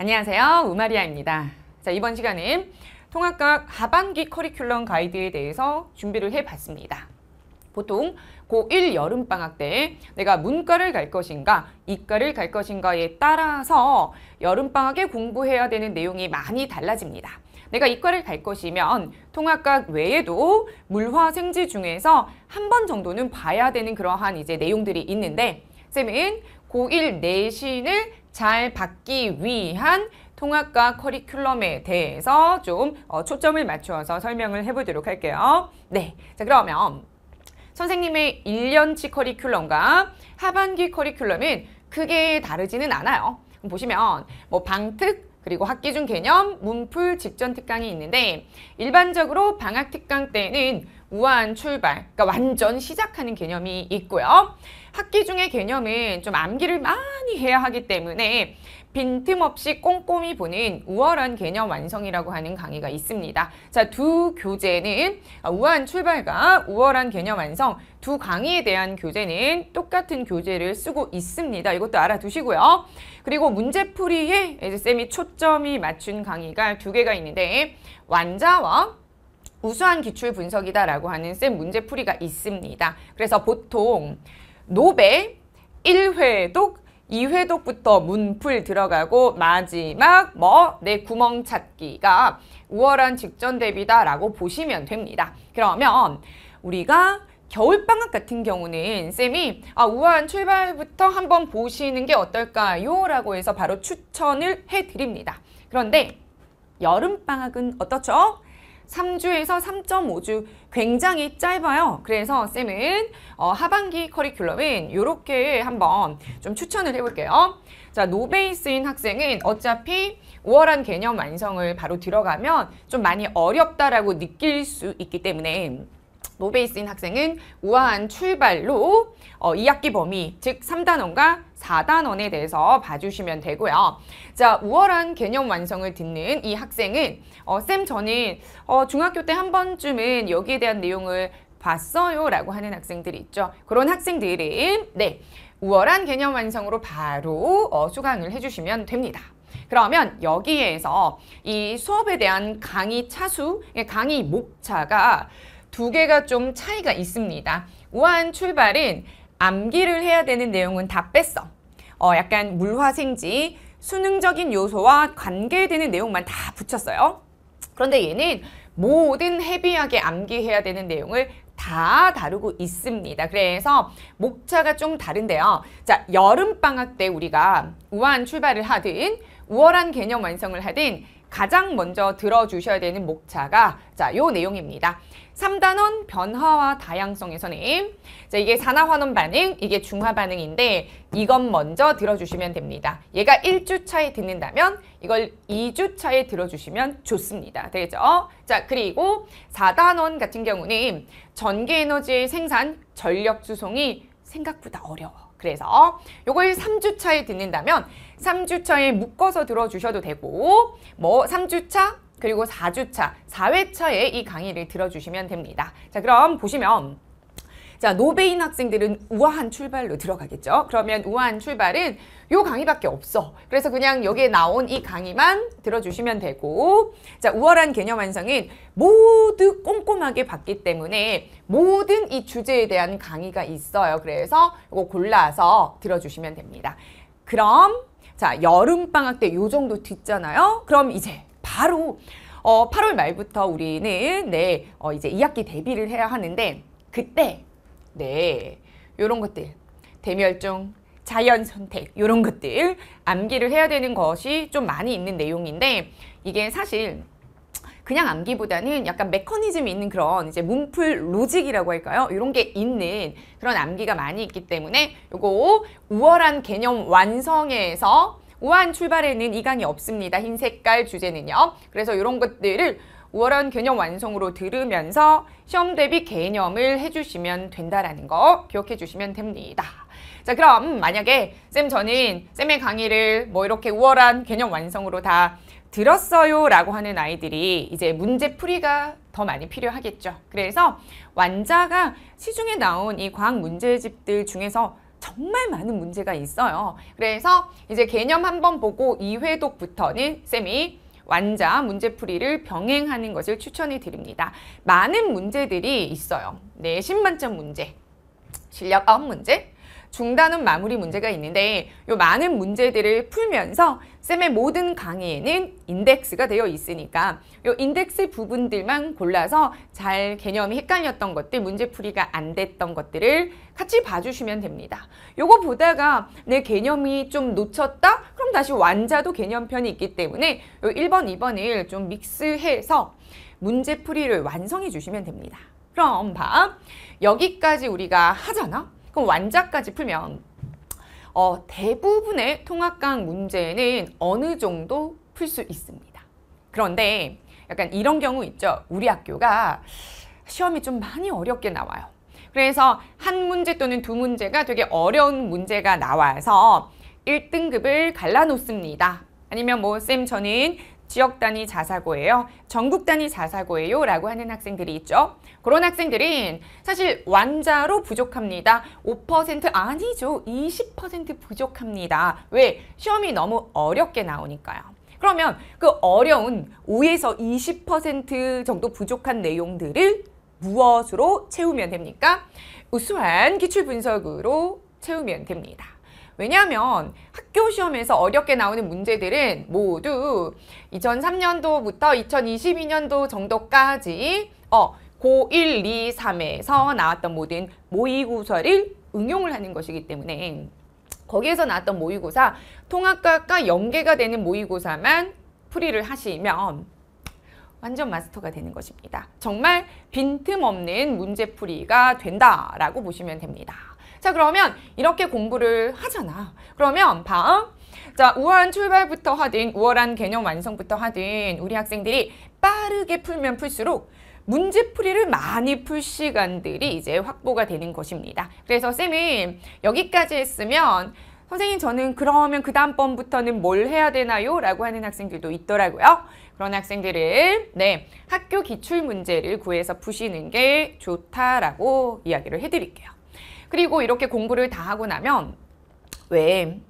안녕하세요. 우마리아입니다. 자, 이번 시간은 통합과학 하반기 커리큘럼 가이드에 대해서 준비를 해봤습니다. 보통 고1 여름방학 때 내가 문과를 갈 것인가 이과를 갈 것인가에 따라서 여름방학에 공부해야 되는 내용이 많이 달라집니다. 내가 이과를 갈 것이면 통합과학 외에도 물화 생지 중에서 한 번 정도는 봐야 되는 그러한 이제 내용들이 있는데 쌤은 고1 내신을 잘 받기 위한 통합과 커리큘럼에 대해서 좀 어, 초점을 맞추어서 설명을 해보도록 할게요. 네, 자 그러면 선생님의 1년치 커리큘럼과 하반기 커리큘럼은 크게 다르지는 않아요. 보시면 뭐 방특, 그리고 학기중 개념, 문풀, 직전 특강이 있는데 일반적으로 방학 특강 때는 우한 출발, 그러니까 완전 시작하는 개념이 있고요. 학기 중에 개념은 좀 암기를 많이 해야 하기 때문에 빈틈없이 꼼꼼히 보는 우월한 개념 완성이라고 하는 강의가 있습니다. 자, 두 교재는 아, 우한 출발과 우월한 개념 완성 두 강의에 대한 교재는 똑같은 교재를 쓰고 있습니다. 이것도 알아두시고요. 그리고 문제풀이에 이제 쌤이 초점이 맞춘 강의가 두 개가 있는데 완자와 우수한 기출 분석이다라고 하는 쌤 문제풀이가 있습니다. 그래서 보통 노배 1회독 2회독부터 문풀 들어가고 마지막 뭐 내 구멍 찾기가 우월한 직전 대비다라고 보시면 됩니다. 그러면 우리가 겨울방학 같은 경우는 쌤이 아, 우아한 출발부터 한번 보시는 게 어떨까요? 라고 해서 바로 추천을 해드립니다. 그런데 여름방학은 어떻죠? 3주에서 3.5주 굉장히 짧아요. 그래서 쌤은 어, 하반기 커리큘럼은 이렇게 한번 좀 추천을 해볼게요. 자, 노베이스인 학생은 어차피 우월한 개념 완성을 바로 들어가면 좀 많이 어렵다라고 느낄 수 있기 때문에 노베이스인 학생은 우아한 출발로 어, 2학기 범위, 즉 3단원과 4단원에 대해서 봐주시면 되고요. 자, 우월한 개념 완성을 듣는 이 학생은 어, 쌤 저는 어, 중학교 때 한 번쯤은 여기에 대한 내용을 봤어요 라고 하는 학생들이 있죠. 그런 학생들은 네 우월한 개념 완성으로 바로 어, 수강을 해주시면 됩니다. 그러면 여기에서 이 수업에 대한 강의 차수, 예, 강의 목차가 두 개가 좀 차이가 있습니다. 우아한 출발은 암기를 해야 되는 내용은 다 뺐어. 어, 약간 물화생지, 수능적인 요소와 관계되는 내용만 다 붙였어요. 그런데 얘는 모든 헤비하게 암기해야 되는 내용을 다 다루고 있습니다. 그래서 목차가 좀 다른데요. 자, 여름방학 때 우리가 우한 출발을 하든 우월한 개념 완성을 하든 가장 먼저 들어주셔야 되는 목차가 자, 요 내용입니다. 3단원 변화와 다양성에서는 자, 이게 산화환원 반응, 이게 중화 반응인데 이건 먼저 들어주시면 됩니다. 얘가 1주차에 듣는다면 이걸 2주차에 들어주시면 좋습니다. 되겠죠? 자, 그리고 4단원 같은 경우는 전기에너지의 생산, 전력 수송이 생각보다 어려워. 그래서 요걸 3주차에 듣는다면 3주차에 묶어서 들어주셔도 되고 뭐 3주차 그리고 4주차, 4회차에 이 강의를 들어주시면 됩니다. 자 그럼 보시면 자 노베인 학생들은 우아한 출발로 들어가겠죠. 그러면 우아한 출발은 요 강의밖에 없어. 그래서 그냥 여기에 나온 이 강의만 들어주시면 되고 자 우월한 개념 완성은 모두 꼼꼼하게 봤기 때문에 모든 이 주제에 대한 강의가 있어요. 그래서 이거 골라서 들어주시면 됩니다. 그럼 자, 여름방학 때 요 정도 뒤잖아요. 그럼 이제 바로 어, 8월 말부터 우리는 네, 어, 이제 2학기 대비를 해야 하는데 그때 네, 요런 것들 대멸종, 자연 선택 요런 것들 암기를 해야 되는 것이 좀 많이 있는 내용인데 이게 사실 그냥 암기보다는 약간 메커니즘이 있는 그런 이제 문풀 로직이라고 할까요? 이런 게 있는 그런 암기가 많이 있기 때문에 요거 우월한 개념 완성에서 우한 출발에는 이 강이 없습니다. 흰 색깔 주제는요. 그래서 이런 것들을 우월한 개념 완성으로 들으면서 시험 대비 개념을 해주시면 된다라는 거 기억해 주시면 됩니다. 자 그럼 만약에 쌤 저는 쌤의 강의를 뭐 이렇게 우월한 개념 완성으로 다 들었어요 라고 하는 아이들이 이제 문제 풀이가 더 많이 필요하겠죠. 그래서 완자가 시중에 나온 이 과학 문제집들 중에서 정말 많은 문제가 있어요. 그래서 이제 개념 한번 보고 2회독부터는 쌤이 완자 문제풀이를 병행하는 것을 추천해 드립니다. 많은 문제들이 있어요. 내신 네, 만점 문제, 실력 업 문제, 중단은 마무리 문제가 있는데 요 많은 문제들을 풀면서 쌤의 모든 강의에는 인덱스가 되어 있으니까 요 인덱스 부분들만 골라서 잘 개념이 헷갈렸던 것들, 문제풀이가 안 됐던 것들을 같이 봐주시면 됩니다. 요거 보다가 내 개념이 좀 놓쳤다? 그럼 다시 완자도 개념편이 있기 때문에 요 1번, 2번을 좀 믹스해서 문제풀이를 완성해 주시면 됩니다. 그럼 봐. 여기까지 우리가 하잖아? 그럼 완자까지 풀면 어, 대부분의 통합강 문제는 어느 정도 풀 수 있습니다. 그런데 약간 이런 경우 있죠. 우리 학교가 시험이 좀 많이 어렵게 나와요. 그래서 한 문제 또는 두 문제가 되게 어려운 문제가 나와서 1등급을 갈라놓습니다. 아니면 뭐 쌤 저는 지역 단위 자사고예요. 전국 단위 자사고예요. 라고 하는 학생들이 있죠. 그런 학생들은 사실 완자로 부족합니다. 5% 아니죠. 20% 부족합니다. 왜? 시험이 너무 어렵게 나오니까요. 그러면 그 어려운 5에서 20% 정도 부족한 내용들을 무엇으로 채우면 됩니까? 우수한 기출 분석으로 채우면 됩니다. 왜냐하면 학교 시험에서 어렵게 나오는 문제들은 모두 2003년도부터 2022년도 정도까지 어, 고1, 2, 3에서 나왔던 모든 모의고사를 응용을 하는 것이기 때문에 거기에서 나왔던 모의고사, 통합과과 학 연계가 되는 모의고사만 풀이를 하시면 완전 마스터가 되는 것입니다. 정말 빈틈없는 문제풀이가 된다라고 보시면 됩니다. 자 그러면 이렇게 공부를 하잖아. 그러면 다음 자 우월한 출발부터 하든 우월한 개념 완성부터 하든 우리 학생들이 빠르게 풀면 풀수록 문제풀이를 많이 풀 시간들이 이제 확보가 되는 것입니다. 그래서 쌤이 여기까지 했으면 선생님 저는 그러면 그 다음번부터는 뭘 해야 되나요? 라고 하는 학생들도 있더라고요. 그런 학생들을 네 학교 기출문제를 구해서 푸시는 게 좋다라고 이야기를 해드릴게요. 그리고 이렇게 공부를 다 하고 나면 왜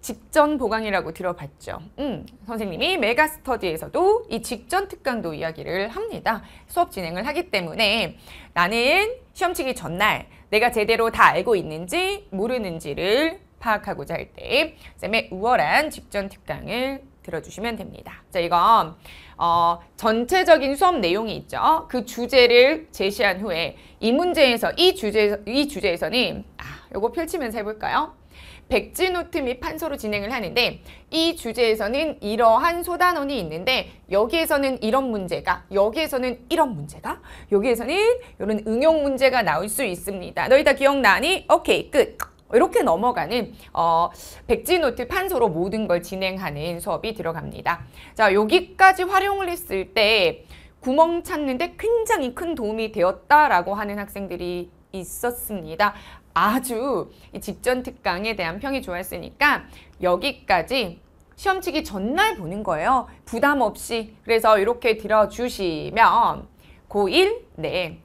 직전 보강이라고 들어봤죠. 음, 선생님이 메가스터디에서도 이 직전 특강도 이야기를 합니다. 수업 진행을 하기 때문에 나는 시험치기 전날 내가 제대로 다 알고 있는지 모르는지를 파악하고자 할 때 쌤의 그 우월한 직전 특강을 들어주시면 됩니다. 자, 이건 어, 전체적인 수업 내용이 있죠. 그 주제를 제시한 후에 이 문제에서 이 주제 에서이 주제에서는 아, 요거 펼치면서 해볼까요? 백지 노트 및 판서로 진행을 하는데 이 주제에서는 이러한 소단원이 있는데 여기에서는 이런 문제가 여기에서는 이런 문제가 여기에서는 이런 응용 문제가 나올 수 있습니다. 너희 다 기억나니? 오케이 끝. 이렇게 넘어가는 어, 백지노트 판소로 모든 걸 진행하는 수업이 들어갑니다. 자 여기까지 활용을 했을 때 구멍 찾는데 굉장히 큰 도움이 되었다라고 하는 학생들이 있었습니다. 아주 이 직전 특강에 대한 평이 좋았으니까 여기까지 시험치기 전날 보는 거예요. 부담 없이 그래서 이렇게 들어주시면 고1 네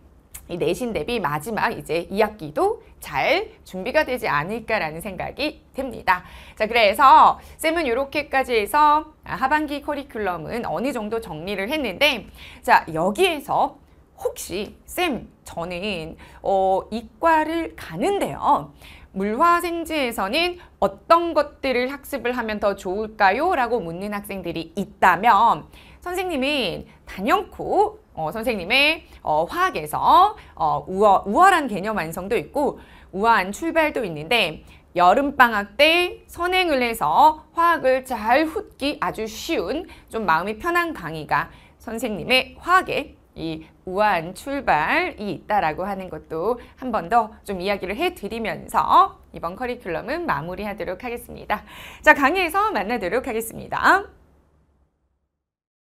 이 내신 대비 마지막 이제 2학기도 잘 준비가 되지 않을까라는 생각이 듭니다. 자, 그래서 쌤은 이렇게까지 해서 하반기 커리큘럼은 어느 정도 정리를 했는데 자, 여기에서 혹시 쌤 저는 어, 이과를 가는데요. 물화생지에서는 어떤 것들을 학습을 하면 더 좋을까요? 라고 묻는 학생들이 있다면 선생님은 단연코 어, 선생님의 어, 화학에서 어, 우월, 우월한 개념 완성도 있고 우아한 출발도 있는데 여름방학 때 선행을 해서 화학을 잘 훑기 아주 쉬운 좀 마음이 편한 강의가 선생님의 화학에 이 우아한 출발이 있다라고 하는 것도 한 번 더 좀 이야기를 해드리면서 이번 커리큘럼은 마무리하도록 하겠습니다. 자 강의에서 만나도록 하겠습니다.